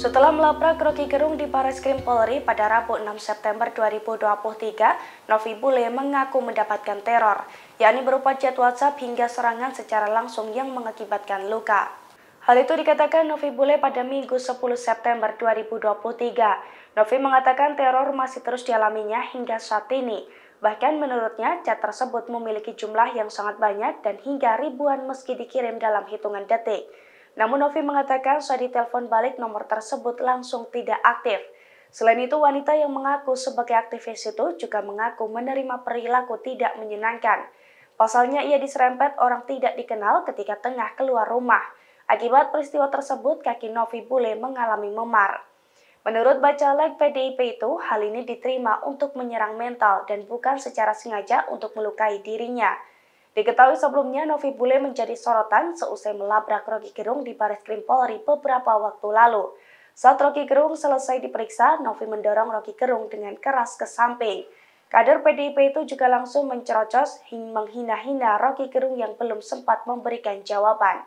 Setelah melabrak Rocky Gerung di Krim Polri pada Rabu 6 September 2023, Novi Bule mengaku mendapatkan teror, yakni berupa chat WhatsApp hingga serangan secara langsung yang mengakibatkan luka. Hal itu dikatakan Novi Bule pada Minggu 10 September 2023. Novi mengatakan teror masih terus dialaminya hingga saat ini. Bahkan menurutnya, chat tersebut memiliki jumlah yang sangat banyak dan hingga ribuan meski dikirim dalam hitungan detik. Namun Novi mengatakan saat ditelepon balik nomor tersebut langsung tidak aktif. Selain itu, wanita yang mengaku sebagai aktivis itu juga mengaku menerima perilaku tidak menyenangkan. Pasalnya ia diserempet orang tidak dikenal ketika tengah keluar rumah. Akibat peristiwa tersebut, kaki Novi boleh mengalami memar. Menurut like PDIP itu, hal ini diterima untuk menyerang mental dan bukan secara sengaja untuk melukai dirinya. Diketahui sebelumnya, Novi Bule menjadi sorotan seusai melabrak Rocky Gerung di Baris Krim Polri beberapa waktu lalu. Saat Rocky Gerung selesai diperiksa, Novi mendorong Rocky Gerung dengan keras ke samping. Kader PDIP itu juga langsung mencerocos hingga menghina-hina Rocky Gerung yang belum sempat memberikan jawaban.